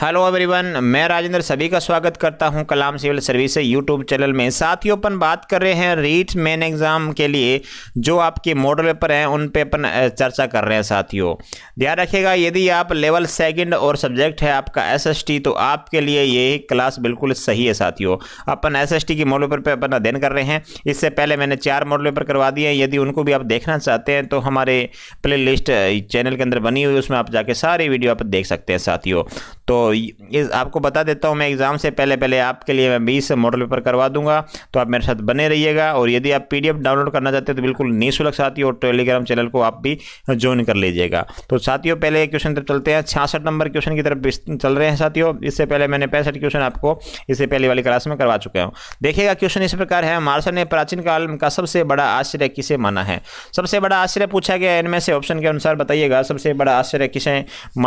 hello everyone मैं राजेंद्र सभी का स्वागत करता हूं Kalam civil service YouTube channel में साथियों अपन बात कर रहे हैं रीट मेन एग्ज़ाम के लिए जो आपके मॉडल पेपर हैं उन पे अपन चर्चा कर रहे हैं साथियों ध्यान रखिएगा यदि आप लेवल सेकंड और सब्जेक्ट है आपका एसएसटी तो आपके लिए ये क्लास बिल्कुल सही है साथियों अपन एस एस की मॉडल पेपर पर अपन अध्ययन कर रहे हैं इससे पहले मैंने चार मॉडल पेपर करवा दिए हैं यदि उनको भी आप देखना चाहते हैं तो हमारे प्ले चैनल के अंदर बनी हुई उसमें आप जाके सारी वीडियो आप देख सकते हैं साथियों तो इस आपको बता देता हूँ मैं एग्ज़ाम से पहले पहले आपके लिए मैं बीस मॉडल पेपर करवा दूंगा तो आप मेरे साथ बने रहिएगा और यदि आप पी डाउनलोड करना चाहते हैं तो बिल्कुल निःशुल्क साथियों और टेलीग्राम चैनल को आप भी ज्वाइन कर लीजिएगा तो साथियों पहले क्वेश्चन तरफ चलते हैं छियासठ नंबर क्वेश्चन की तरफ चल रहे हैं साथियों इससे पहले मैंने पैंसठ क्वेश्चन आपको इससे पहले वाली क्लास में करवा चुका हूँ देखिएगा क्वेश्चन इस प्रकार है मार्शल ने प्राचीन काल का सबसे बड़ा आश्चर्य किसे माना है सबसे बड़ा आश्चर्य पूछा गया इनमें से ऑप्शन के अनुसार बताइएगा सबसे बड़ा आश्चर्य किसे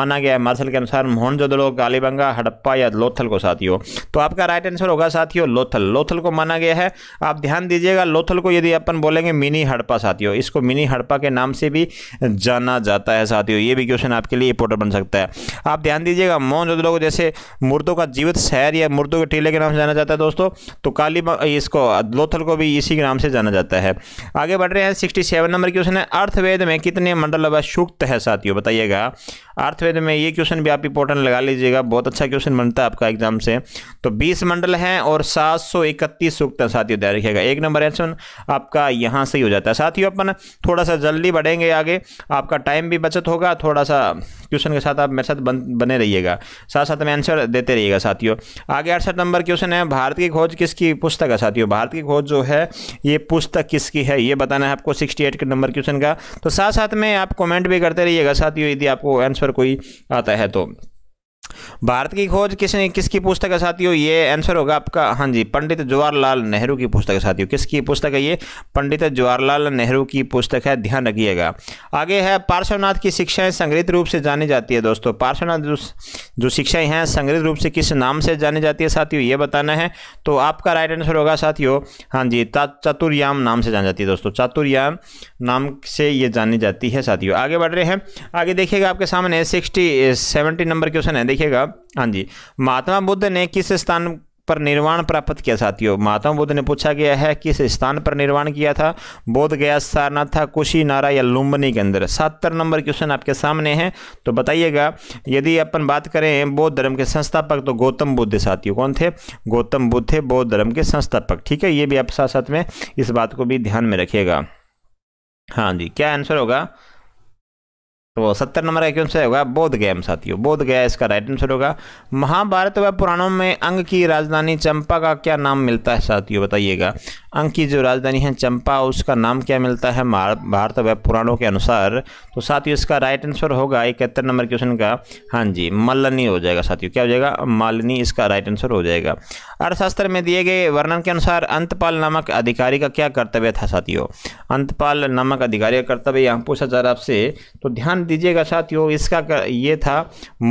माना गया है मार्शल के अनुसार मोहन जोदड़ो गालीबंगा हड़प्पा या लोथल को साथियों तो आपका राइट आंसर होगा साथियों लोथल लोथल को माना गया है आप ध्यान दीजिएगा लोथल को यदि अपन बोलेंगे मिनी हड़प्पा साथियों इसको मिनी हड़प्पा के नाम से भी जाना जाता है साथियों ये भी क्वेश्चन आपके लिए इंपोर्टेंट बन सकता है आप ध्यान दीजिएगा मोहनजोदड़ो को जैसे मुर्दों का जीवित शहर या मुर्दों के टीले के नाम से जाना जाता है दोस्तों तो काली इसको लोथल को भी इसी के नाम से जाना जाता है आगे बढ़ रहे हैं सिक्सटी सेवन नंबर क्वेश्चन है अर्थवेद में कितने मंडल सूक्त है साथियों बताइएगा अर्थवेद में ये क्वेश्चन भी आप इंपोर्टेंट लगा लीजिए कीजिएगा बहुत अच्छा क्वेश्चन बनता है आपका एग्जाम से तो 20 मंडल हैं और 731 सूक्त साथियों ध्यान रखिएगा एक नंबर एक्शन आपका यहाँ से ही हो जाता है साथियों अपन थोड़ा सा जल्दी बढ़ेंगे आगे आपका टाइम भी बचत होगा थोड़ा सा क्वेश्चन के साथ आप मेरे साथ बने रहिएगा साथ साथ में आंसर देते रहिएगा साथियों आगे अड़सठ नंबर क्वेश्चन है भारत की खोज किसकी पुस्तक है साथियों भारत की खोज जो है ये पुस्तक किसकी है ये बताना है आपको सिक्सटी एट नंबर क्वेश्चन का तो साथ साथ में आप कमेंट भी करते रहिएगा साथियों यदि आपको आंसर कोई आता है तो भारत की खोज किसने किसकी पुस्तक है साथियों ये आंसर होगा आपका हाँ जी पंडित जवाहरलाल नेहरू की पुस्तक है साथियों किसकी पुस्तक है ये पंडित जवाहरलाल नेहरू की पुस्तक है ध्यान रखिएगा आगे है पार्श्वनाथ की शिक्षाएं संग्रहित रूप से जानी जाती है दोस्तों पार्श्वनाथ जो शिक्षाएं हैं संग्रहित रूप से किस नाम से जानी जाती है साथियों ये बताना है तो आपका राइट आंसर होगा साथियों हाँ जी चतुर्याम नाम से जानी जाती है दोस्तों चतुर्याम नाम से ये जानी जाती है साथियों आगे बढ़ रहे हैं आगे देखिएगा आपके सामने सिक्सटी सेवेंटी नंबर क्वेश्चन है देखिए लिखेगा हाँ जी महात्मा बुद्ध ने किस स्थान पर निर्वाण प्राप्त किया साथियों महात्मा बुद्ध ने पूछा गया है किस स्थान पर निर्वाण किया था बोध गया सारनाथ था कुशी नारा या लुम्बनी के अंदर सत्तर नंबर क्वेश्चन आपके सामने हैं तो बताइएगा यदि अपन बात करें बौद्ध धर्म के संस्थापक तो गौतम बुद्ध साथियों कौन थे गौतम बुद्ध थे बौद्ध धर्म के संस्थापक ठीक है ये भी आप साथ साथ में इस बात को भी ध्यान में रखिएगा हाँ जी क्या आंसर होगा तो सत्तर नंबर का क्वेश्चन होगा बोध गया हम साथियों बोध गया इसका राइट आंसर होगा महाभारत व पुराणों में अंग की राजधानी चंपा का क्या नाम मिलता है साथियों बताइएगा अंग की जो राजधानी है चंपा उसका नाम क्या मिलता है भारत व पुराणों के अनुसार तो साथियों इसका राइट आंसर होगा इकहत्तर नंबर क्वेश्चन का हाँ जी मलनी हो जाएगा साथियों क्या हो जाएगा मालिनी इसका राइट आंसर हो जाएगा अर्थशास्त्र में दिए गए वर्णन के अनुसार अंतपाल नामक अधिकारी का क्या कर्तव्य था साथियों अंतपाल नामक अधिकारी का कर्तव्य यहाँ पूछा जा रहा आपसे तो ध्यान दीजिएगा साथियों इसका ये था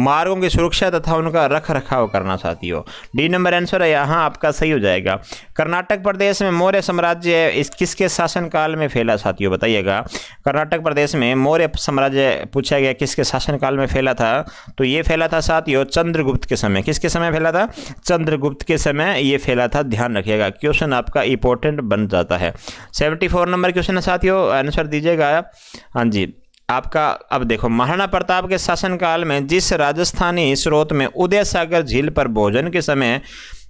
मार्गों की सुरक्षा तथा उनका रख रखाव करना साथियों डी नंबर आंसर है यहाँ आपका सही हो जाएगा कर्नाटक प्रदेश में मौर्य साम्राज्य इस किसके शासनकाल में फैला साथियों बताइएगा कर्नाटक प्रदेश में मौर्य साम्राज्य पूछा गया किसके शासनकाल में फैला था तो ये फैला था साथियों चंद्रगुप्त के समय किसके समय फैला था चंद्रगुप्त के समय ये फैला था ध्यान रखिएगा क्वेश्चन आपका इंपॉर्टेंट बन जाता है सेवेंटी नंबर क्वेश्चन है साथियों आंसर दीजिएगा हाँ जी आपका अब देखो महाराणा प्रताप के शासनकाल में जिस राजस्थानी स्रोत में उदय सागर झील पर भोजन के समय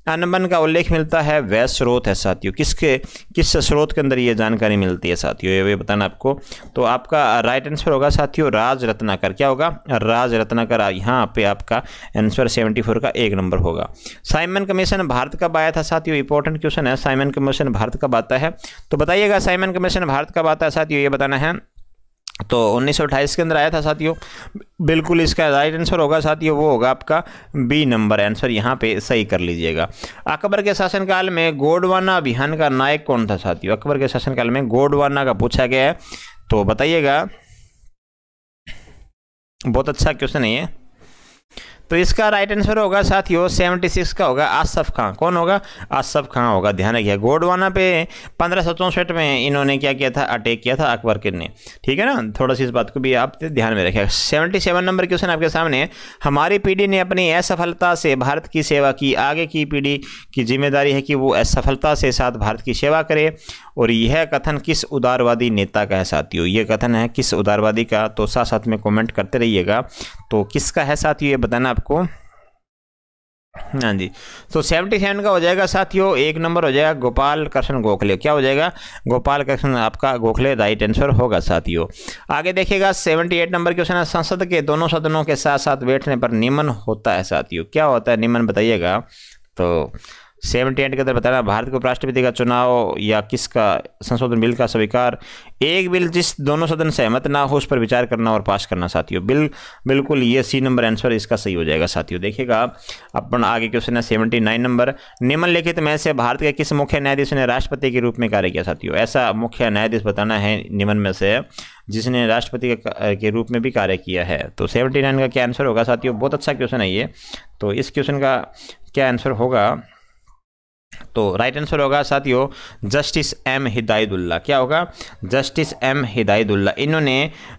अनबन का उल्लेख मिलता है वह स्रोत है साथियों किसके किस स्रोत के अंदर ये जानकारी मिलती है साथियों ये बताना आपको तो आपका राइट आंसर होगा साथियों राज रत्नाकर क्या होगा राज रत्नाकर यहाँ पे आपका आंसर सेवेंटी फोर का एक नंबर होगा साइमन कमीशन भारत कब आया था साथियों इंपॉर्टेंट क्वेश्चन है साइमन कमीशन भारत कब आता है तो बताइएगा साइमन कमीशन भारत कब आता है साथियों ये बताना है तो उन्नीस के अंदर आया था साथियों बिल्कुल इसका राइट आंसर होगा साथियों वो होगा आपका बी नंबर आंसर यहाँ पे सही कर लीजिएगा अकबर के शासनकाल में गोडवाना अभियान का नायक कौन था साथियों अकबर के शासनकाल में गोडवाना का पूछा गया है तो बताइएगा बहुत अच्छा क्वेश्चन है ये तो इसका राइट आंसर होगा साथियों सेवेंटी सिक्स का होगा आसफ खां कौन होगा आसफ खां होगा ध्यान रखिए गोडवाना पे पंद्रह सौ चौंसठ में इन्होंने क्या किया था अटैक किया था अकबर के ने ठीक है ना थोड़ा सी इस बात को भी आप ध्यान में रखें सेवेंटी सेवन नंबर क्वेश्चन आपके सामने हमारी पीढ़ी ने अपनी असफलता से भारत की सेवा की आगे की पीढ़ी की जिम्मेदारी है कि वो असफलता से साथ भारत की सेवा करे और यह कथन किस उदारवादी नेता का है साथियों ये कथन है किस उदारवादी का तो साथ साथ में कमेंट करते रहिएगा तो किसका है साथियों ये बताना आपको हाँ जी तो सेवेंटी सेवन का हो जाएगा साथियों एक नंबर हो जाएगा गोपाल कृष्ण गोखले क्या हो जाएगा गोपाल कृष्ण आपका गोखले राइट आंसर होगा साथियों आगे देखिएगा सेवेंटी एट नंबर क्वेश्चन है संसद के दोनों सदनों के साथ साथ बैठने पर निमन होता है साथियों क्या होता है निमन बताइएगा तो सेवेंटी एट के अंदर बताया भारत को उपराष्ट्रपति का चुनाव या किसका संशोधन बिल का स्वीकार एक बिल जिस दोनों सदन सहमत ना हो उस पर विचार करना और पास करना साथियों बिल बिल्कुल ये सी नंबर आंसर इसका सही हो जाएगा साथियों देखिएगा अपन आगे क्वेश्चन है सेवेंटी नाइन नंबर निम्नलिखित में से भारत के किस मुख्य न्यायाधीश ने राष्ट्रपति के रूप में कार्य किया साथियों ऐसा मुख्य न्यायाधीश बताना है निम्न में से जिसने राष्ट्रपति के रूप में भी कार्य किया है तो सेवेंटी नाइन का क्या आंसर होगा साथियों बहुत अच्छा क्वेश्चन है ये तो इस क्वेश्चन का क्या आंसर होगा तो राइट आंसर होगा साथियों जस्टिस एम हिदायतुल्ला क्या होगा जस्टिस एम हिदायतुल्ला इन्होंने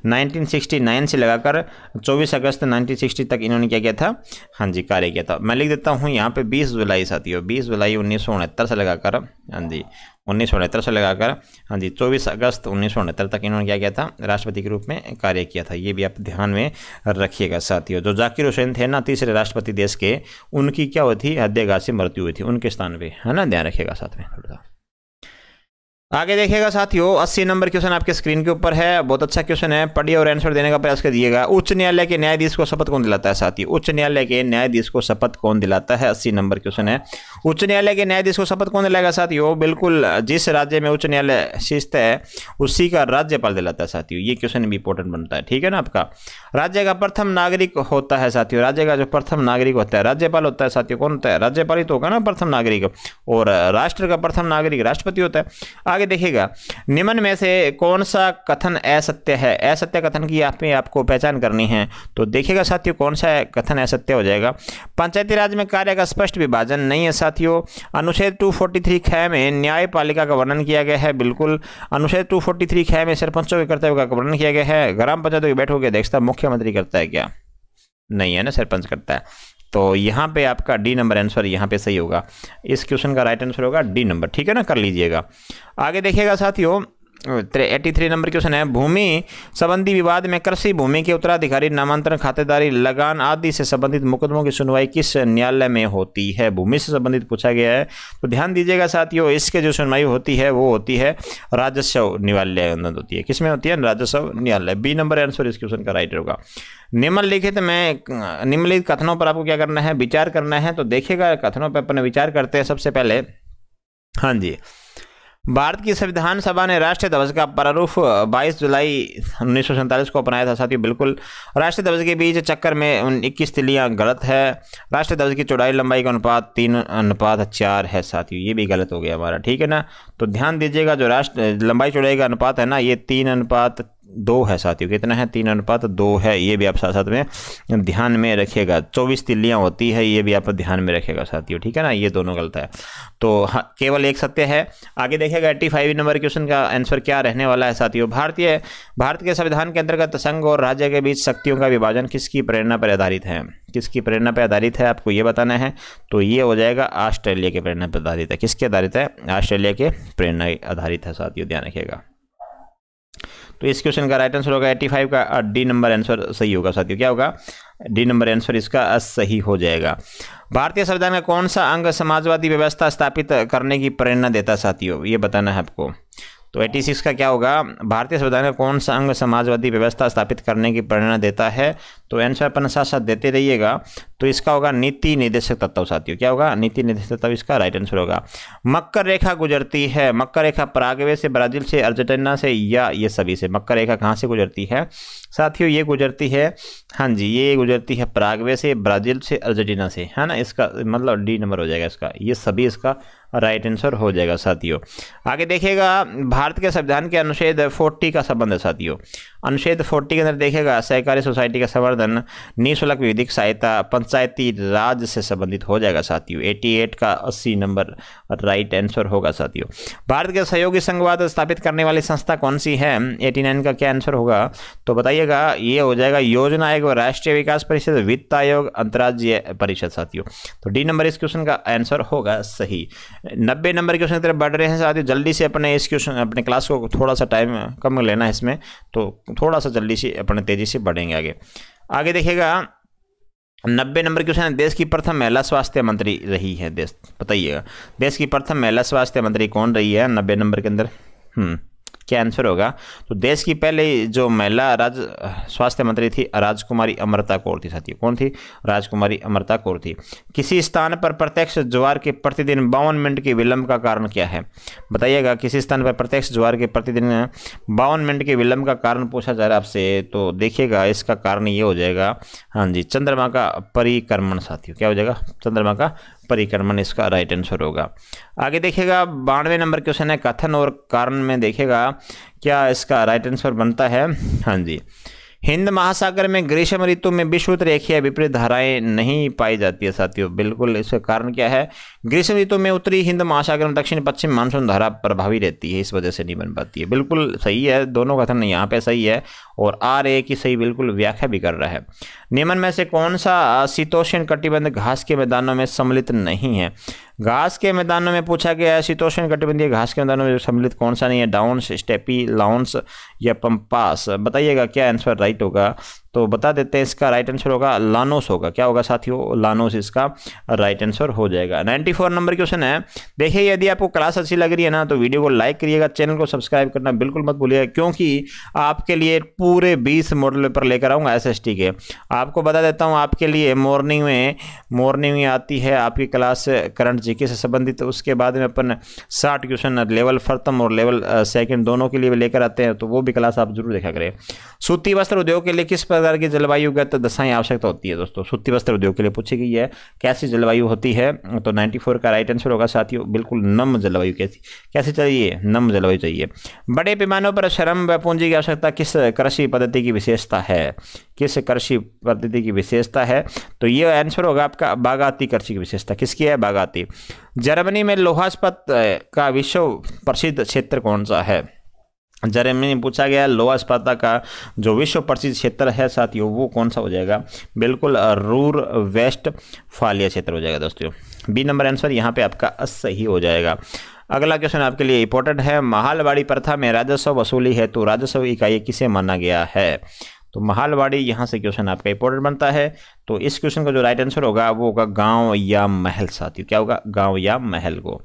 1969 से लगाकर 24 अगस्त 1960 तक इन्होंने क्या किया था हाँ जी कार्य किया था मैं लिख देता हूँ यहाँ पे 20 जुलाई साथियों 20 जुलाई उन्नीस से लगाकर हाँ जी उन्नीस से लगाकर हाँ जी चौबीस अगस्त उन्नीस तक इन्होंने क्या किया था राष्ट्रपति के रूप में कार्य किया था ये भी आप ध्यान में रखिएगा साथियों जो जाकिर हुसैन थे ना तीसरे राष्ट्रपति देश के उनकी क्या हुई थी हद्देगा से मृत्यु हुई थी उनके स्थान पर है ना ध्यान रखिएगा साथ में थोड़ा सा आगे देखिएगा साथियों 80 नंबर क्वेश्चन आपके स्क्रीन के ऊपर है बहुत अच्छा क्वेश्चन है पढ़िए और आंसर देने का प्रयास करिएगा उच्च न्यायालय के न्यायाधीश को शपथ कौन दिलाता है साथी उच्च न्यायालय के न्यायाधीश को शपथ कौन दिलाता है 80 नंबर क्वेश्चन है उच्च न्यायालय के न्यायाधीश को शपथ कौन दिलाएगा साथियों बिल्कुल जिस राज्य में उच्च न्यायालय शिस्त है उसी का राज्यपाल दिलाता है साथियों ये क्वेश्चन भी इंपॉर्टेंट बनता है ठीक है ना आपका राज्य का प्रथम नागरिक होता है साथियों राज्य का जो प्रथम नागरिक होता है राज्यपाल होता है साथियों कौन होता है राज्यपाल ही तो होगा ना प्रथम नागरिक और राष्ट्र का प्रथम नागरिक राष्ट्रपति होता है आगे देखिएगा निम्न में से कौन सा कथन असत्य है असत्य कथन की आप में आपको पहचान करनी है तो देखिएगा साथियों कौन सा कथन असत्य हो जाएगा पंचायती राज में कार्य का स्पष्ट विभाजन नहीं है साथियों अनुच्छेद टू फोर्टी थ्री में न्यायपालिका का वर्णन किया गया है बिल्कुल अनुच्छेद टू फोर्टी थ्री में सरपंचों के कर्तव्य का वर्णन किया गया है ग्राम पंचायतों की बैठक की अध्यक्षता मुख्यमंत्री करता है क्या नहीं है ना सरपंच करता है तो यहाँ पे आपका डी नंबर आंसर यहाँ पे सही होगा इस क्वेश्चन का राइट आंसर होगा डी नंबर ठीक है ना कर लीजिएगा आगे देखिएगा साथियों एटी थ्री नंबर क्वेश्चन है भूमि संबंधी विवाद में कृषि भूमि के उत्तराधिकारी नामांतरण खातेदारी लगान आदि से संबंधित मुकदमों की सुनवाई किस न्यायालय में होती है भूमि से संबंधित पूछा गया है तो ध्यान दीजिएगा साथियों इसके जो सुनवाई होती है वो होती है राजस्व न्यायालय होती है किसमें होती है राजस्व न्यायालय बी नंबर आंसर इस क्वेश्चन का राइट होगा निम्नलिखित में निम्नलिखित कथनों पर आपको क्या करना है विचार करना है तो देखिएगा कथनों पर अपने विचार करते हैं सबसे पहले हाँ जी भारत की संविधान सभा ने राष्ट्रीय ध्वज का प्रारूप 22 जुलाई उन्नीस को अपनाया था साथियों बिल्कुल राष्ट्रीय ध्वज के बीच चक्कर में इक्कीस तिलियाँ गलत है राष्ट्रीय ध्वज की चौड़ाई लंबाई का अनुपात तीन अनुपात चार है साथियों ये भी गलत हो गया हमारा ठीक है ना तो ध्यान दीजिएगा जो राष्ट्र लंबाई चौड़ाई का अनुपात है ना ये तीन अनुपात दो है साथियों कितना है तीन अनुपात दो है ये भी आप साथ साथ में ध्यान में रखिएगा चौबीस तिल्लियाँ होती है ये भी आप ध्यान में रखिएगा साथियों ठीक है ना ये दोनों गलत है तो हाँ, केवल एक सत्य है आगे देखिएगा एट्टी फाइव नंबर क्वेश्चन का आंसर क्या रहने वाला है साथियों भारतीय भारत के संविधान के अंतर्गत संघ और राज्य के बीच शक्तियों का विभाजन किसकी प्रेरणा पर आधारित है किसकी प्रेरणा पर आधारित है आपको ये बताना है तो ये हो जाएगा ऑस्ट्रेलिया के प्रेरणा पर आधारित है किसके आधारित है ऑस्ट्रेलिया के प्रेरणा आधारित है साथियों ध्यान रखिएगा तो इस क्वेश्चन का राइट आंसर होगा 85 का डी नंबर आंसर सही होगा साथियों क्या होगा डी नंबर आंसर इसका सही हो जाएगा भारतीय संविधान का कौन सा अंग समाजवादी व्यवस्था स्थापित करने की प्रेरणा देता साथियों ये बताना है आपको तो 86 का क्या होगा भारतीय संविधान का कौन सा अंग समाजवादी व्यवस्था स्थापित करने की प्रेरणा देता है तो आंसर अपन साथ साथ देते रहिएगा तो इसका होगा नीति निर्देशक तत्व साथियों क्या होगा नीति निर्देशक तत्व इसका राइट आंसर होगा मकर रेखा गुजरती है मकर रेखा परागवे से ब्राज़ील से अर्जेंटीना से या ये सभी से मकर रेखा कहाँ से गुजरती है साथियों ये गुजरती है हाँ जी ये गुजरती है परागवे से ब्राज़ील से अर्जेंटीना से है ना इसका मतलब डी नंबर हो जाएगा इसका ये सभी इसका राइट आंसर हो जाएगा साथियों आगे देखिएगा भारत के संविधान के अनुच्छेद फोर्टी का संबंध है साथियों अनुच्छेद फोर्टी के अंदर देखेगा सहकारी सोसाइटी का संबंध संशोधन निःशुल्क विधिक सहायता पंचायती राज से संबंधित हो जाएगा साथियों एटी एट का अस्सी नंबर राइट आंसर होगा साथियों भारत के सहयोगी संघवाद स्थापित करने वाली संस्था कौन सी है एटी नाइन का क्या आंसर होगा तो बताइएगा ये हो जाएगा योजना आयोग राष्ट्रीय विकास परिषद वित्त आयोग अंतर्राज्य परिषद साथियों तो डी नंबर इस क्वेश्चन का आंसर होगा सही नब्बे नंबर क्वेश्चन की तरफ बढ़ रहे हैं साथियों जल्दी से अपने इस क्वेश्चन अपने क्लास को थोड़ा सा टाइम कम लेना है इसमें तो थोड़ा सा जल्दी से अपने तेज़ी से बढ़ेंगे आगे आगे देखिएगा नब्बे नंबर क्वेश्चन है देश की प्रथम महिला स्वास्थ्य मंत्री रही है देश बताइएगा देश की प्रथम महिला स्वास्थ्य मंत्री कौन रही है नब्बे नंबर के अंदर हम्म क्या आंसर होगा तो देश की पहले जो महिला राज स्वास्थ्य मंत्री थी राजकुमारी अमृता कौर थी साथियों कौन थी राजकुमारी अमृता कौर थी किसी स्थान पर प्रत्यक्ष ज्वार के प्रतिदिन बावन मिनट के विलंब का कारण क्या है बताइएगा किसी स्थान पर प्रत्यक्ष ज्वार के प्रतिदिन बावन मिनट के विलंब का कारण पूछा जा रहा है आपसे तो देखिएगा इसका कारण ये हो जाएगा हाँ जी चंद्रमा का परिक्रमण साथियों क्या हो जाएगा चंद्रमा का परिक्रमण इसका राइट आंसर होगा आगे देखिएगा बानवे नंबर क्वेश्चन है कथन और कारण में देखेगा क्या इसका राइट आंसर बनता है हाँ जी हिंद महासागर में ग्रीष्म ऋतु में विश्वत रेखिया विपरीत धाराएं नहीं पाई जाती है साथियों बिल्कुल इसका कारण क्या है ग्रीष्म ऋतु में उत्तरी हिंद महासागर में दक्षिण पश्चिम मानसून धारा प्रभावी रहती है इस वजह से नहीं बन पाती है बिल्कुल सही है दोनों कथन यहाँ पे सही है और आर ए की सही बिल्कुल व्याख्या भी कर रहा है नियमन में से कौन सा शीतोषण कटिबंध घास के मैदानों में सम्मिलित नहीं है घास के मैदानों में पूछा गया है शीतोष्ण कटिबंधीय घास के मैदानों में सम्मिलित कौन सा नहीं है डाउन्स स्टेपी लाउंस या पंपास बताइएगा क्या आंसर राइट होगा तो बता देते हैं इसका राइट आंसर होगा लानोस होगा क्या होगा साथियों लानोस इसका राइट आंसर हो जाएगा 94 नंबर क्वेश्चन है देखिए यदि आपको क्लास अच्छी लग रही है ना तो वीडियो को लाइक करिएगा चैनल को सब्सक्राइब करना बिल्कुल मत भूलिएगा क्योंकि आपके लिए पूरे बीस मॉडल पेपर लेकर आऊँगा एस के आपको बता देता हूँ आपके लिए मॉर्निंग में मॉर्निंग में आती है आपकी क्लास करंट जीके से संबंधित उसके बाद में अपन साठ क्वेश्चन लेवल फर्थम और लेवल सेकेंड दोनों के लिए लेकर आते हैं तो वो भी क्लास आप जरूर देखा करें सूती वस्त्र उद्योग के लिए किस पर प्रकार की जलवायु का तो दसाई आवश्यकता होती है दोस्तों सूती वस्त्र उद्योग के लिए पूछी गई है कैसी जलवायु होती है तो 94 का राइट आंसर होगा साथियों बिल्कुल नम जलवायु कैसी कैसी चाहिए नम जलवायु चाहिए बड़े पैमानों पर श्रम व पूंजी की आवश्यकता किस कृषि पद्धति की विशेषता है किस कृषि पद्धति की विशेषता है तो ये आंसर होगा आपका बागाती कृषि की विशेषता किसकी है बागाती जर्मनी में लोहास्पत का विश्व प्रसिद्ध क्षेत्र कौन सा है जरे में पूछा गया लोअर स्पाता का जो विश्व प्रसिद्ध क्षेत्र है साथियों वो कौन सा हो जाएगा बिल्कुल रूर वेस्ट फालिया क्षेत्र हो जाएगा दोस्तों बी नंबर आंसर यहाँ पे आपका सही हो जाएगा अगला क्वेश्चन आपके लिए इंपॉर्टेंट है महालवाड़ी प्रथा में राजस्व वसूली है तो राजस्व इकाई किसे माना गया है तो महालवाड़ी यहाँ से क्वेश्चन आपका इंपॉर्टेंट बनता है तो इस क्वेश्चन का जो राइट आंसर होगा वो होगा गांव या महल साथियों क्या होगा गांव या महल को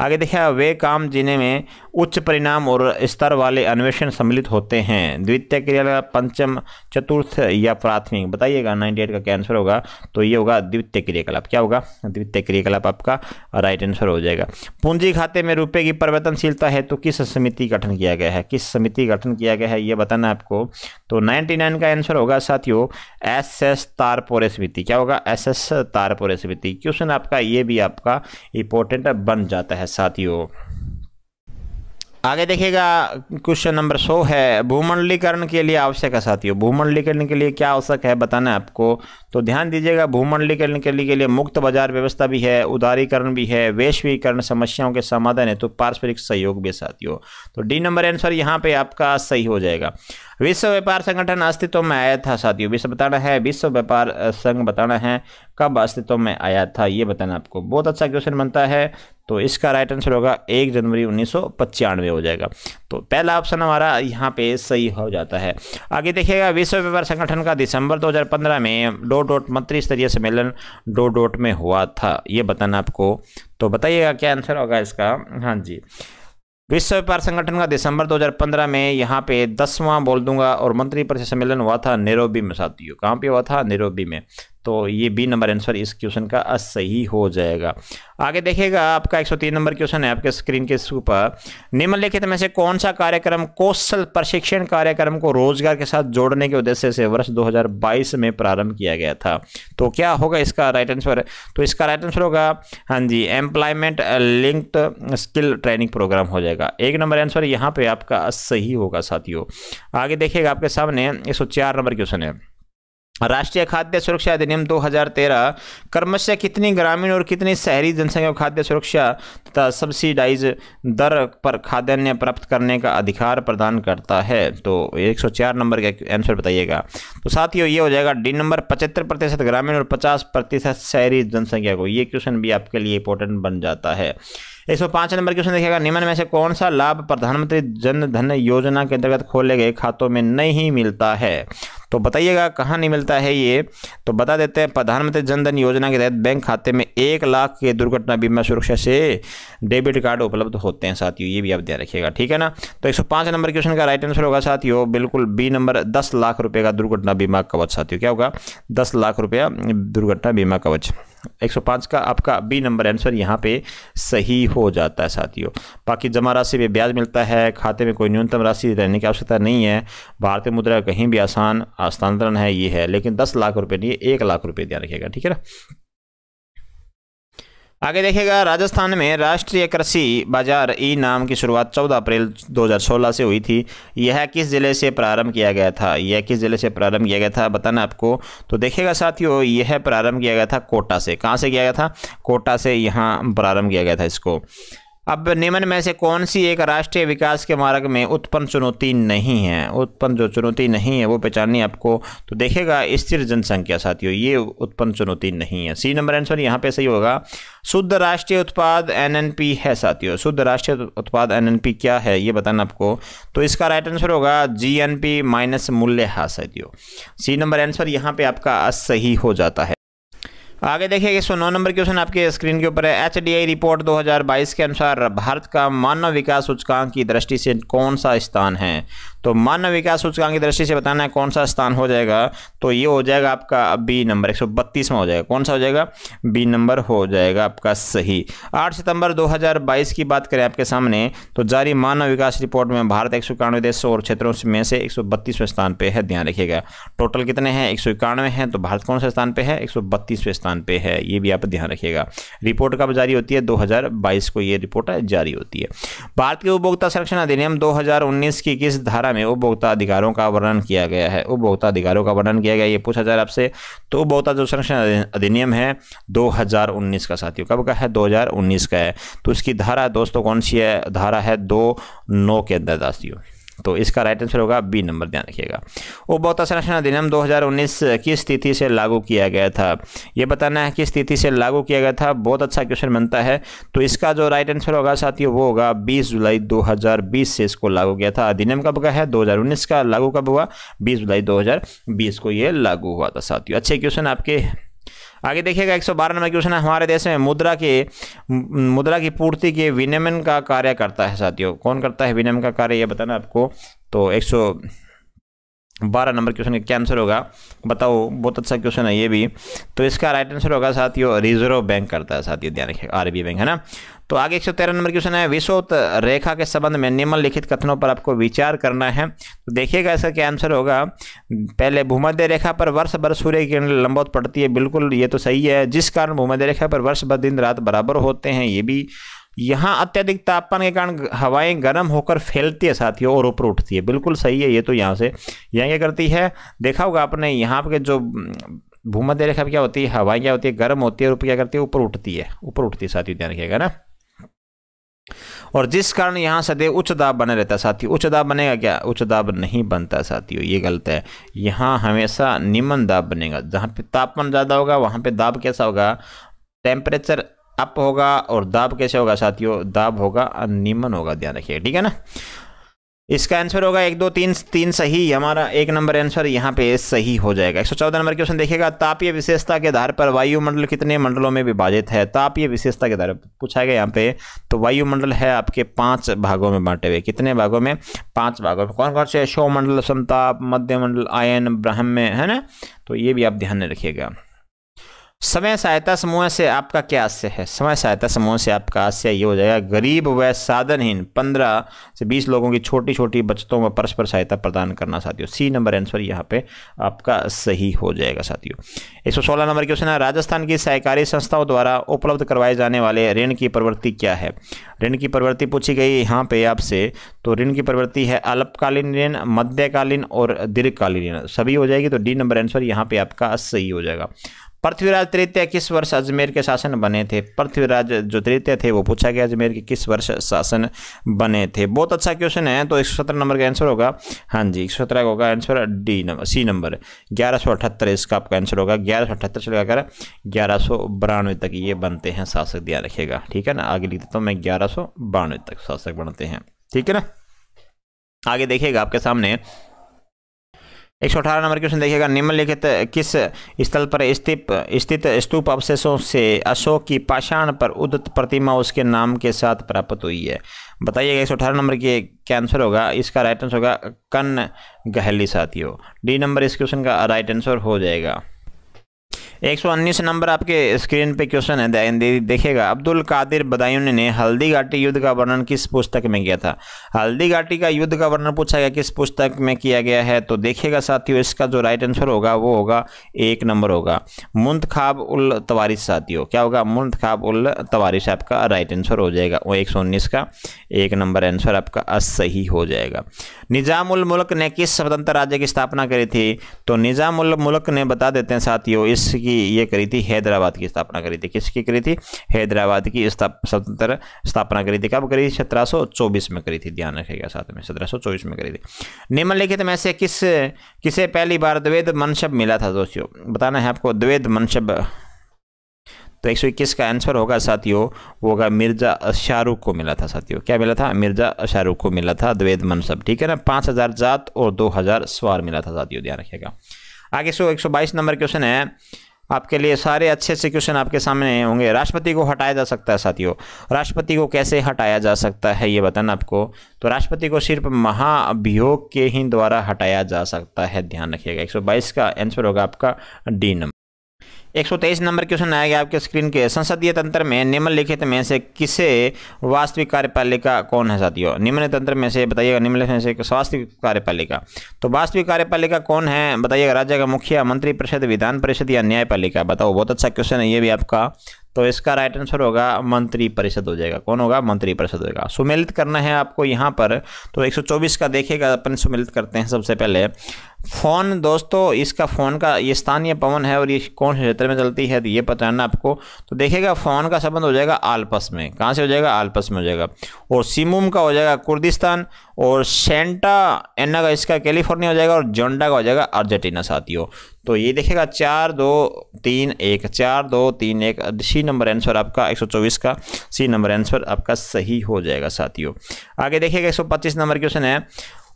आगे देखिए वे काम जिन्हें में उच्च परिणाम और स्तर वाले अन्वेषण सम्मिलित होते हैं द्वितीय क्रिया पंचम चतुर्थ या प्राथमिक बताइएगा नाइन्टी एट का क्या आंसर होगा तो ये होगा द्वितीय क्रियाकलाप क्या होगा द्वितीय क्रियाकलाप आपका राइट आंसर हो जाएगा पूंजी खाते में रुपये की परिवर्तनशीलता है तो किस समिति गठन किया गया है किस समिति गठन किया गया है ये बताना आपको तो नाइन्टी का आंसर होगा साथियों एस एस तारपुर तारपुरे समिति क्या होगा एस एस तारपुरे समिति क्वेश्चन आपका ये भी आपका इंपॉर्टेंट बन जाता है साथियों आगे देखिएगा क्वेश्चन नंबर सो है भूमंडलीकरण के लिए आवश्यक है साथियों भूमंडलीकरण के लिए क्या आवश्यक है बताना है आपको तो ध्यान दीजिएगा भूमंडलीकरण के लिए के लिए मुक्त बाजार व्यवस्था भी है उदारीकरण भी है वैश्वीकरण समस्याओं के समाधान है तो पारस्परिक सहयोग भी साथियों तो डी नंबर आंसर यहाँ पर आपका सही हो जाएगा विश्व व्यापार संगठन अस्तित्व में आया था साथियों विश्व बताना है विश्व व्यापार संघ बताना है कब अस्तित्व में आया था ये बताना आपको बहुत अच्छा क्वेश्चन बनता है तो इसका राइट आंसर होगा एक जनवरी उन्नीस हो जाएगा तो पहला ऑप्शन हमारा यहाँ पे सही हो जाता है आगे देखिएगा विश्व व्यापार संगठन का दिसंबर 2015 में डो डोट मंत्री स्तरीय सम्मेलन डो डोट में हुआ था ये बताना आपको तो बताइएगा क्या आंसर होगा इसका हाँ जी विश्व व्यापार संगठन का दिसंबर 2015 में यहाँ पे दसवां बोल दूंगा और मंत्री परिषद सम्मेलन हुआ था नेरोबी में साथियों कहाँ पे हुआ था नेरोबी में तो ये बी नंबर आंसर इस क्वेश्चन का सही हो जाएगा आगे देखिएगा आपका 103 नंबर क्वेश्चन है आपके स्क्रीन के ऊपर निम्नलिखित में से कौन सा कार्यक्रम कौशल प्रशिक्षण कार्यक्रम को रोजगार के साथ जोड़ने के उद्देश्य से वर्ष 2022 में प्रारंभ किया गया था तो क्या होगा इसका राइट आंसर तो इसका राइट आंसर होगा हाँ जी employment linked skill training programme हो जाएगा एक नंबर आंसर यहाँ पर आपका सही होगा साथियों आगे देखिएगा आपके सामने एक नंबर क्वेश्चन है राष्ट्रीय खाद्य सुरक्षा अधिनियम 2013 कर्मश कितनी ग्रामीण और कितनी शहरी जनसंख्या खाद्य सुरक्षा तथा सब्सिडाइज दर पर खाद्यान्न प्राप्त करने का अधिकार प्रदान करता है तो 104 नंबर का आंसर बताइएगा तो साथ ही ये हो जाएगा डी नंबर पचहत्तर प्रतिशत ग्रामीण और 50 प्रतिशत शहरी जनसंख्या को ये क्वेश्चन भी आपके लिए इंपॉर्टेंट बन जाता है एक सौ पाँच नंबर क्वेश्चन देखिएगा निम्न में से कौन सा लाभ प्रधानमंत्री जन धन योजना के अंतर्गत खोले गए खातों में नहीं मिलता है तो बताइएगा कहाँ नहीं मिलता है ये तो बता देते हैं प्रधानमंत्री जनधन योजना के तहत बैंक खाते में एक लाख के दुर्घटना बीमा सुरक्षा से डेबिट कार्ड उपलब्ध होते हैं साथियों ये भी आप ध्यान रखिएगा ठीक है ना तो एक नंबर क्वेश्चन का राइट आंसर होगा साथियों बिल्कुल बी नंबर दस लाख रुपये का दुर्घटना बीमा कवच साथियों क्या होगा दस लाख रुपया दुर्घटना बीमा कवच 105 का आपका बी नंबर आंसर यहाँ पे सही हो जाता है साथियों बाकी जमा राशि पे ब्याज मिलता है खाते में कोई न्यूनतम राशि रहने की आवश्यकता नहीं है भारतीय मुद्रा कहीं भी आसान हस्तांतरण है ये है लेकिन दस लाख रुपये नहीं एक लाख रुपये ध्यान रखिएगा ठीक है ना आगे देखिएगा राजस्थान में राष्ट्रीय कृषि बाजार ई नाम की शुरुआत 14 अप्रैल 2016 से हुई थी यह किस ज़िले से प्रारंभ किया गया था यह किस ज़िले से प्रारंभ किया गया था बताना आपको तो देखिएगा साथियों यह प्रारंभ किया गया था कोटा से कहाँ से किया गया था कोटा से यहाँ प्रारंभ किया गया था इसको अब निम्न में से कौन सी एक राष्ट्रीय विकास के मार्ग में उत्पन्न चुनौती नहीं है उत्पन्न जो चुनौती नहीं है वो पहचाननी आपको तो देखेगा स्थिर जनसंख्या साथियों ये उत्पन्न चुनौती नहीं है सी नंबर आंसर यहाँ पे सही होगा शुद्ध राष्ट्रीय उत्पाद एनएनपी है साथियों शुद्ध राष्ट्रीय उत्पाद एनएनपी क्या है ये बताना आपको तो इसका राइट आंसर होगा जी एन पी माइनस मूल्य है साथियों सी नंबर आंसर यहाँ पर आपका सही हो जाता है आगे देखिए एक सौ नौ नंबर क्वेश्चन आपके स्क्रीन के ऊपर है एच रिपोर्ट 2022 के अनुसार भारत का मानव विकास सूचकांक की दृष्टि से कौन सा स्थान है तो मानव विकास सूचकांक की दृष्टि से बताना है कौन सा स्थान हो जाएगा तो ये हो जाएगा आपका बी नंबर एक हो जाएगा कौन सा हो जाएगा बी नंबर हो जाएगा आपका सही आठ सितंबर 2022 की बात करें आपके सामने तो जारी मानव विकास रिपोर्ट में भारत एक देशों और क्षेत्रों में से एक स्थान पर है ध्यान रखिएगा टोटल कितने हैं एक हैं तो भारत कौन से स्थान पर है एक स्थान पर है ये भी आप ध्यान रखिएगा रिपोर्ट कब जारी होती है 2022 को ये रिपोर्ट जारी होती है भारत के उपभोक्ता संरक्षण अधिनियम 2019 की किस धारा में उपभोक्ता अधिकारों का वर्णन किया गया है उपभोक्ता अधिकारों का वर्णन किया गया ये पूछा जा रहा है आपसे तो उपभोक्ता जो संरक्षण अधिनियम है 2019 का साथियों कब का है 2019 का है तो इसकी धारा दोस्तों कौन सी है धारा है दो नौ के अंदर साथियों तो इसका राइट आंसर होगा बी नंबर ध्यान रखिएगा उपभोक्ता संरक्षण अधिनियम 2019 किस तिथि से लागू किया गया था ये बताना है किस तिथि से लागू किया गया था बहुत अच्छा क्वेश्चन बनता है तो इसका जो राइट आंसर होगा साथियों वो होगा बीस जुलाई 2020 से इसको लागू किया था अधिनियम कब का है 2019 का लागू कब हुआ बीस जुलाई दो को ये लागू हुआ था साथियों अच्छे क्वेश्चन आपके आगे देखिएगा 112 नंबर क्वेश्चन है हमारे देश में मुद्रा के मुद्रा की पूर्ति के विनियमन का कार्य करता है साथियों कौन करता है विनियमन का कार्य यह बताना आपको तो 112 नंबर क्वेश्चन क्या आंसर होगा बताओ बहुत अच्छा क्वेश्चन है ये भी तो इसका राइट आंसर होगा साथियों रिजर्व बैंक करता है साथियों ध्यान रखिएगा आरबीआई बैंक है ना तो आगे एक सौ तेरह नंबर क्वेश्चन है विश्व रेखा के संबंध में निम्नलिखित कथनों पर आपको विचार करना है तो देखिएगा इसका क्या आंसर होगा पहले भूमध्य रेखा पर वर्ष भर सूर्य की किरण लंबवत पड़ती है बिल्कुल ये तो सही है जिस कारण भूमध्य रेखा पर वर्ष भर दिन रात बराबर होते हैं ये भी यहाँ अत्यधिक तापमान के कारण हवाएं गर्म होकर फैलती है साथियों और ऊपर उठती है बिल्कुल सही है ये तो यहाँ से यहाँ क्या करती है देखा होगा आपने यहाँ पर जो भूमध्य रेखा क्या होती है हवाएं क्या होती है गर्म होती है और ऊपर क्या करती है ऊपर उठती है ऊपर उठती है साथियों ध्यान रखिएगा ना और जिस कारण यहाँ सदैव उच्च दाब बने रहता है साथियों उच्च दाब बनेगा क्या उच्च दाब नहीं बनता साथियों ये गलत है यहाँ हमेशा निम्न दाब बनेगा जहाँ पे तापमान ज़्यादा होगा वहाँ पे दाब कैसा होगा टेम्परेचर अप होगा और दाब कैसे होगा साथियों दाब होगा निम्न होगा ध्यान रखिएगा ठीक है ना इसका आंसर होगा एक दो तीन तीन सही हमारा एक नंबर आंसर यहाँ पे सही हो जाएगा एक सौ चौदह नंबर क्वेश्चन देखिएगा तापीय विशेषता के आधार पर वायुमंडल कितने मंडलों में विभाजित है तापीय विशेषता के आधार पर पूछा गया यहाँ पे तो वायुमंडल है आपके पांच भागों में बांटे हुए कितने भागों में पांच भागों में कौन कौन से शोमंडल समताप मध्यमंडल आयन ब्रह्म है ना तो ये भी आप ध्यान में रखिएगा समय सहायता समूह से आपका क्या आशय है समय सहायता समूह से आपका आशय ये हो जाएगा गरीब व साधनहीन पंद्रह से बीस लोगों की छोटी छोटी बचतों में परस्पर सहायता प्रदान करना साथियों सी नंबर आंसर यहाँ पे आपका सही हो जाएगा साथियों एक सौ सोलह नंबर क्वेश्चन है राजस्थान की सहकारी संस्थाओं द्वारा उपलब्ध करवाए जाने वाले ऋण की प्रवृत्ति क्या है ऋण की प्रवृत्ति पूछी गई यहाँ पे आपसे तो ऋण की प्रवृत्ति है अल्पकालीन ऋण मध्यकालीन और दीर्घकालीन ऋण सभी हो जाएगी तो डी नंबर आंसर यहाँ पे आपका सही हो जाएगा पृथ्वीराज तृतीय किस वर्ष अजमेर के शासन बने थे पृथ्वीराज जो तृतीय थे वो पूछा गया अजमेर के किस वर्ष शासन बने थे बहुत अच्छा क्वेश्चन है तो एक नंबर का आंसर होगा हाँ जी एक का होगा answer D number C number ग्यारह इसका आपका आंसर होगा ग्यारह सौ अठहत्तर से लगाकर ग्यारह तक ये बनते हैं शासक दिया रखेगा ठीक है ना आगे लिख देता हूँ मैं ग्यारह तक शासक बनते हैं ठीक है ना आगे देखिएगा आपके सामने एक सौ अठारह नंबर क्वेश्चन देखिएगा निम्नलिखित किस स्थल पर स्थित स्थित स्तूप अवशेषों से अशोक की पाषाण पर उदत प्रतिमा उसके नाम के साथ प्राप्त हुई है बताइएगा एक सौ अठारह नंबर के क्या आंसर होगा इसका राइट आंसर होगा कन गहली साथियों डी नंबर इस क्वेश्चन का राइट आंसर हो जाएगा 119 नंबर आपके स्क्रीन पे क्वेश्चन है दे, देखेगा अब्दुल कादिर बदायूं ने हल्दी घाटी युद्ध का वर्णन किस पुस्तक में किया था हल्दी घाटी का युद्ध का वर्णन पूछा गया किस पुस्तक में किया गया है तो देखिएगा साथियों इसका जो राइट आंसर होगा वो होगा एक नंबर होगा मुंतखाब उल तवारिश साथियों क्या होगा खाब उल तवारिश आपका राइट आंसर हो जाएगा वो एक का एक नंबर आंसर आपका असही हो जाएगा निजाम उल मुल्क ने किस स्वतंत्र राज्य की स्थापना करी थी तो निजाम उल मुल्क ने बता देते हैं साथियों इसकी की ये करी थी हैदराबाद की स्थापना करी थी किसकी करी थी हैदराबाद की स्वतंत्र स्थापना करी थी कब करी थी सत्रह में करी थी ध्यान रखेगा साथ में सत्रह में करी थी निम्नलिखित में से किस किसे पहली बार द्वेद मनशब मिला था दोस्तों बताना है आपको द्वेद मनशब तो एक सौ इक्कीस का आंसर होगा साथियों वो होगा मिर्ज़ा शाहरुख को मिला था साथियों क्या मिला था मिर्ज़ा शाहरुख को मिला था द्वेद मनसब ठीक है ना पाँच हज़ार जात और दो हज़ार स्वार मिला था साथियों ध्यान रखिएगा आगे सो एक सौ बाईस नंबर क्वेश्चन है आपके लिए सारे अच्छे अच्छे क्वेश्चन आपके सामने होंगे राष्ट्रपति को हटाया जा सकता है साथियों राष्ट्रपति को कैसे हटाया जा सकता है ये बताना आपको तो राष्ट्रपति को सिर्फ महाअभियोग के ही द्वारा हटाया जा सकता है ध्यान रखिएगा 122 का आंसर होगा आपका डी नंबर 123 नंबर क्वेश्चन गया आपके स्क्रीन के संसदीय तंत्र में निम्नलिखित में से किसे वास्तविक कार्यपालिका कौन है साथियों निम्न तंत्र में से बताइएगा निम्नलिखित में से वास्तविक कार्यपालिका तो वास्तविक कार्यपालिका कौन है बताइएगा राज्य का मुखिया मंत्री परिषद विधान परिषद या न्यायपालिका बताओ बहुत अच्छा क्वेश्चन है ये भी आपका तो इसका राइट आंसर होगा मंत्री परिषद हो जाएगा कौन होगा मंत्री परिषद होगा सुमेलित करना है आपको यहाँ पर तो 124 का देखिएगा अपन सुमिलित करते हैं सबसे पहले फ़ोन दोस्तों इसका फ़ोन का ये स्थानीय पवन है और ये कौन से क्षेत्र में चलती है तो ये पता है आपको तो देखिएगा फ़ोन का संबंध हो जाएगा आलपस में कहाँ से हो जाएगा आलपस में हो जाएगा और सिमुम का हो जाएगा कुर्दिस्तान और सेंटा एना का इसका कैलिफोर्निया हो जाएगा और जोंडा का हो जाएगा अर्जेंटीना साथियों तो ये देखेगा चार दो तीन एक चार दो तीन एक सी नंबर आंसर आपका 124 का सी नंबर आंसर आपका सही हो जाएगा साथियों आगे देखिएगा 125 नंबर क्वेश्चन है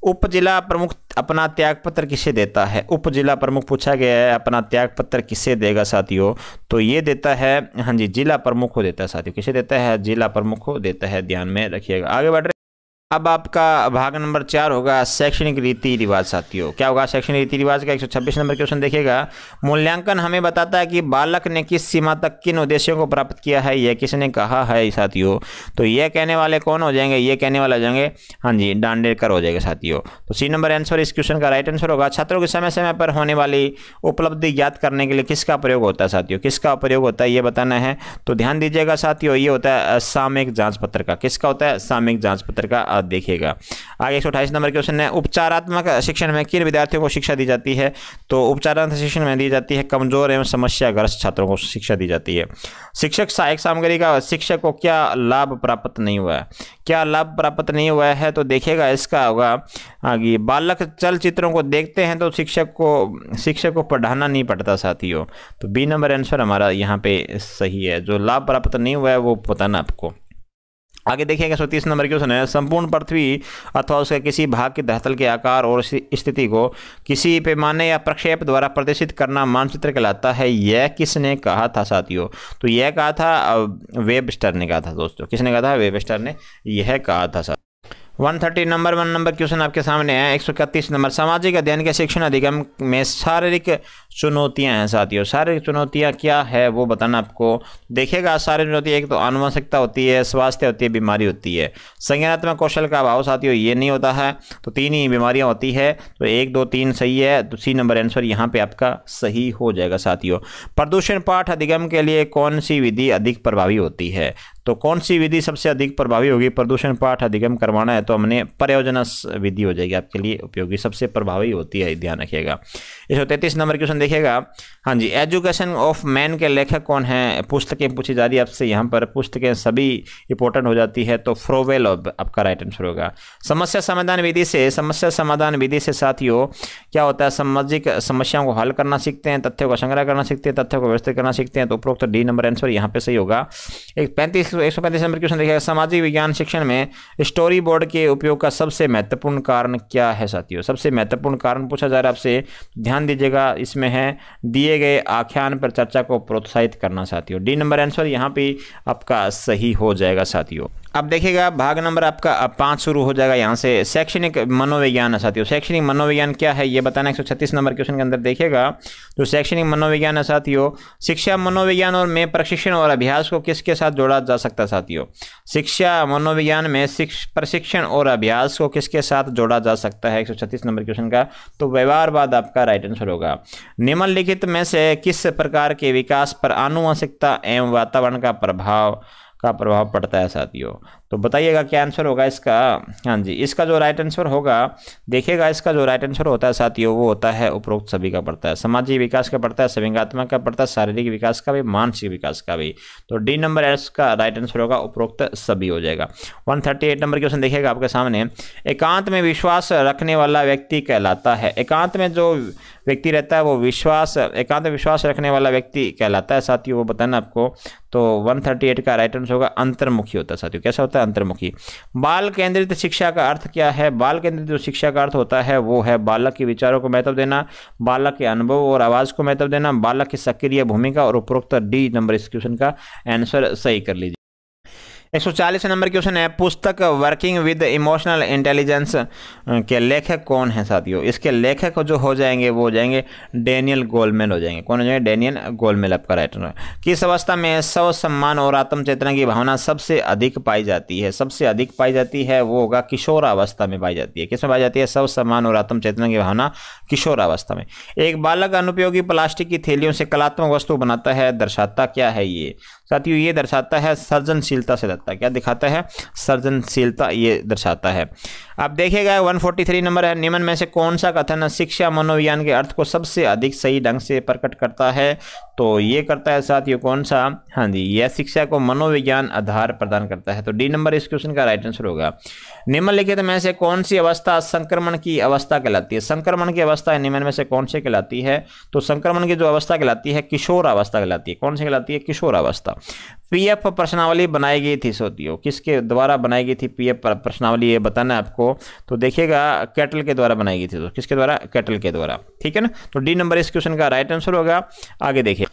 उप जिला प्रमुख अपना त्यागपत्र किसे देता है उप जिला प्रमुख पूछा गया है अपना त्यागपत्र किसे देगा साथियों तो ये देता है हाँ जी जिला प्रमुख को देता है साथियों किसे देता है जिला प्रमुख को देता है ध्यान में रखिएगा आगे बढ़ रहे अब आपका भाग नंबर चार होगा शैक्षणिक रीति रिवाज साथियों क्या होगा शैक्षणिक रीति रिवाज का 126 नंबर क्वेश्चन देखिएगा मूल्यांकन हमें बताता है कि बालक ने किस सीमा तक किन उद्देश्यों को प्राप्त किया है यह किसने कहा है साथियों तो यह कहने वाले कौन हो जाएंगे ये कहने वाले हो जाएंगे हाँ जी डांडेकर हो जाएगा साथियों तो सी नंबर आंसर इस क्वेश्चन का राइट आंसर होगा छात्रों के समय समय पर होने वाली उपलब्धि ज्ञात करने के लिए किसका प्रयोग होता है साथियों किसका प्रयोग होता है ये बताना है तो ध्यान दीजिएगा साथियों ये होता है सामयिक जाँच पत्र का किसका होता है सामयिक जाँच पत्र का साथ देखिएगा आगे एक नंबर क्वेश्चन है उपचारात्मक शिक्षण में किन विद्यार्थियों को शिक्षा दी जाती है तो उपचारात्मक शिक्षण में दी जाती है कमजोर एवं समस्याग्रस्त छात्रों को शिक्षा दी जाती है शिक्षक सहायक सामग्री का शिक्षक को क्या लाभ प्राप्त नहीं हुआ है क्या लाभ प्राप्त नहीं हुआ है तो देखिएगा इसका होगा आगे बालक चलचित्रों को देखते हैं तो शिक्षक को शिक्षक को पढ़ाना नहीं पड़ता साथियों तो बी नंबर आंसर हमारा यहाँ पे सही है जो लाभ प्राप्त नहीं हुआ है वो पता ना आपको आगे देखिएगा सौ नंबर क्वेश्चन है संपूर्ण पृथ्वी अथवा उसके किसी भाग के धरातल के आकार और स्थिति को किसी पैमाने या प्रक्षेप द्वारा प्रदर्शित करना मानचित्र कहलाता है यह किसने कहा था साथियों तो यह कहा था वेबस्टर ने कहा था दोस्तों किसने कहा था वेबस्टर ने यह कहा था साथ one thirty number one number question आपके सामने है एक सौ इकतीस नंबर सामाजिक अध्ययन के शिक्षण अधिगम में शारीरिक चुनौतियां हैं साथियों शारीरिक चुनौतियां क्या है वो बताना आपको देखेगा शारीरिक चुनौती एक तो अनुवंशिकता होती है स्वास्थ्य होती है बीमारी होती है संज्ञानात्मक कौशल का अभाव साथियों ये नहीं होता है तो तीन ही बीमारियाँ होती है तो एक दो तीन सही है तो सी नंबर आंसर यहाँ पर आपका सही हो जाएगा साथियों प्रदूषण पाठ अधिगम के लिए कौन सी विधि अधिक प्रभावी होती है तो कौन सी विधि सबसे अधिक प्रभावी होगी प्रदूषण पाठ अधिगम करवाना है तो हमने परियोजना विधि हो जाएगी आपके लिए उपयोगी सबसे प्रभावी होती है ध्यान रखिएगा एक सौ तैतीस नंबर क्वेश्चन देखिएगा हाँ जी एजुकेशन ऑफ मैन के लेखक कौन है पुस्तकें पूछी जा रही है आपसे यहाँ पर पुस्तकें सभी इंपॉर्टेंट हो जाती है तो फ्रोवेल आपका राइट आंसर होगा समस्या समाधान विधि से समस्या समाधान विधि से साथियों क्या होता है सामाजिक समस्याओं को हल करना सीखते हैं तथ्यों का संग्रह करना सीखते हैं तथ्यों को व्यवस्थित करना सीखते हैं तो उपरोक्त डी नंबर आंसर यहाँ पे सही होगा एक पैंतीस एक सौ पैंतीस नंबर क्वेश्चन देखिएगा सामाजिक विज्ञान शिक्षण में स्टोरी बोर्ड के उपयोग का सबसे महत्वपूर्ण कारण क्या है साथियों सबसे महत्वपूर्ण कारण पूछा जा रहा है आपसे ध्यान दीजिएगा इसमें है दिए गए आख्यान पर चर्चा को प्रोत्साहित करना साथियों डी नंबर आंसर यहाँ पे आपका सही हो जाएगा साथियों अब देखिएगा भाग नंबर आपका अब पाँच शुरू हो जाएगा यहाँ से शैक्षणिक मनोविज्ञान है साथियों शैक्षणिक मनोविज्ञान क्या है ये बताना एक सौ छत्तीस नंबर क्वेश्चन के अंदर देखिएगा तो शैक्षणिक मनोविज्ञान है साथियों शिक्षा मनोविज्ञान और में प्रशिक्षण और अभ्यास को किसके साथ जोड़ा जा सकता है साथियों शिक्षा मनोविज्ञान में प्रशिक्षण और अभ्यास को किसके साथ जोड़ा जा सकता है एक नंबर क्वेश्चन का तो व्यवहारवाद आपका राइट आंसर होगा निम्नलिखित में से किस प्रकार के विकास पर आनुवंशिकता एवं वातावरण का प्रभाव का प्रभाव पड़ता है साथियों तो बताइएगा क्या आंसर होगा इसका हाँ जी इसका जो राइट आंसर होगा देखिएगा इसका जो राइट आंसर होता है साथियों वो होता है उपरोक्त सभी का पड़ता है सामाजिक विकास का पड़ता है संविंगात्मक का पड़ता है शारीरिक विकास का भी मानसिक विकास का भी तो डी नंबर एस का राइट आंसर होगा उपरोक्त सभी हो जाएगा one thirty eight number question देखिएगा आपके सामने एकांत में विश्वास रखने वाला व्यक्ति कहलाता है एकांत में जो व्यक्ति रहता है वो विश्वास एकांत विश्वास रखने वाला व्यक्ति कहलाता है साथियों वो बताना आपको तो 138 का राइट आंसर होगा अंतर्मुखी होता है साथियों कैसा होता है अंतर्मुखी बाल केंद्रित शिक्षा का अर्थ क्या है बाल केंद्रित जो शिक्षा का अर्थ होता है वो है बालक के विचारों को महत्व देना बालक के अनुभव और आवाज़ को महत्व देना बालक की सक्रिय भूमिका और उपरोक्त डी नंबर इस क्वेश्चन का आंसर सही कर लीजिए एक नंबर क्वेश्चन है पुस्तक वर्किंग विद इमोशनल इंटेलिजेंस के लेखक कौन है साथियों इसके लेखक जो हो जाएंगे वो हो जाएंगे डेनियल गोलमेल हो जाएंगे कौन हो जाएंगे डेनियल गोलमेल आपका राइटर किस अवस्था में सव सम्मान और आत्म चेतना की भावना सबसे अधिक पाई जाती है सबसे अधिक पाई जाती है वो होगा किशोरावस्था में पाई जाती है किसमें पाई जाती है सव सम्मान और आत्म चेतना की भावना किशोरावस्था में एक बालक अनुपयोगी प्लास्टिक की थैलियों से कलात्मक वस्तु बनाता है दर्शाता क्या है ये साथियों ये दर्शाता है सर्जनशीलता से दत्ता क्या दिखाता है सर्जनशीलता ये दर्शाता है अब देखिएगा 143 नंबर है निम्न में से कौन सा कथन शिक्षा मनोविज्ञान के अर्थ को सबसे अधिक सही ढंग से प्रकट करता है तो ये करता है साथ ये कौन सा हाँ जी यह शिक्षा को मनोविज्ञान आधार प्रदान करता है तो डी नंबर इस क्वेश्चन का राइट आंसर होगा निम्नलिखित में से कौन सी अवस्था संक्रमण की अवस्था कहलाती है संक्रमण की अवस्था निम्न में से कौन सी कहलाती है तो संक्रमण की जो अवस्था कहलाती है किशोर अवस्था कहलाती है कौन सी कहलाती है किशोर अवस्था पीएफ प्रश्नावली बनाई गई थी सोतियों किसके द्वारा बनाई गई थी पीएफ प्रश्नावली ये बताना आपको तो देखिएगा कैटल के द्वारा बनाई गई थी तो किसके द्वारा कैटल के द्वारा ठीक है ना तो डी नंबर इस क्वेश्चन का राइट आंसर होगा आगे देखिए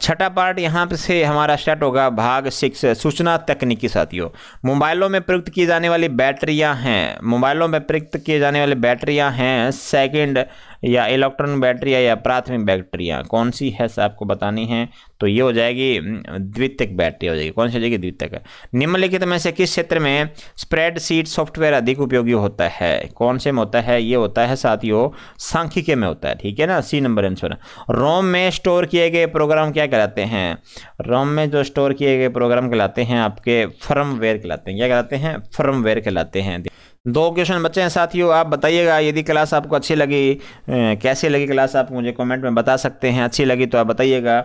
छठा पार्ट यहाँ से हमारा स्टार्ट होगा भाग सिक्स सूचना तकनीकी साथियों मोबाइलों में प्रयुक्त की जाने वाली बैटरियाँ हैं मोबाइलों में प्रयुक्त किए जाने वाली बैटरियाँ हैं सेकंड या इलेक्ट्रॉन बैटरिया या प्राथमिक बैटरियाँ कौन सी है आपको बतानी है तो ये हो जाएगी द्वितीयक बैटरी हो जाएगी कौन सी हो जाएगी द्वितीयक निम्नलिखित में से किस क्षेत्र में स्प्रेड सीट सॉफ्टवेयर अधिक उपयोगी होता है कौन से में होता है ये होता है साथियों सांख्यिकी में होता है ठीक है ना सी नंबर आंसर रोम में स्टोर किए गए प्रोग्राम क्या कहलाते हैं रोम में जो स्टोर किए गए प्रोग्राम कहलाते हैं आपके फर्मवेयर कहलाते हैं क्या कहलाते हैं फर्मवेयर कहलाते हैं दो क्वेश्चन बच्चे हैं साथियों आप बताइएगा यदि क्लास आपको अच्छी लगी कैसे लगी क्लास आप मुझे कमेंट में बता सकते हैं अच्छी लगी तो आप बताइएगा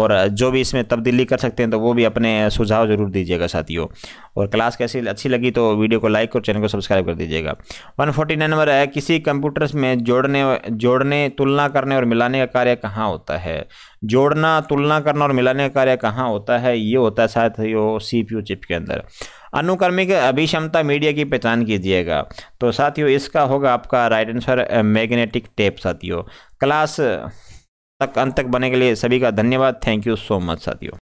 और जो भी इसमें तब्दीली कर सकते हैं तो वो भी अपने सुझाव जरूर दीजिएगा साथियों और क्लास कैसी अच्छी लगी तो वीडियो को लाइक और चैनल को सब्सक्राइब कर दीजिएगा वन फोर्टी नाइन नंबर है किसी कंप्यूटर में जोड़ने जोड़ने तुलना करने और मिलाने का कार्य कहाँ होता है जोड़ना तुलना करना और मिलाने का कार्य कहाँ होता है ये होता है साथियों सी पी चिप के अंदर अनुक्रमिक अभिक्षमता मीडिया की पहचान कीजिएगा तो साथियों इसका होगा आपका राइट आंसर मैग्नेटिक टेप साथियों क्लास तक अंत तक बने के लिए सभी का धन्यवाद थैंक यू सो मच साथियों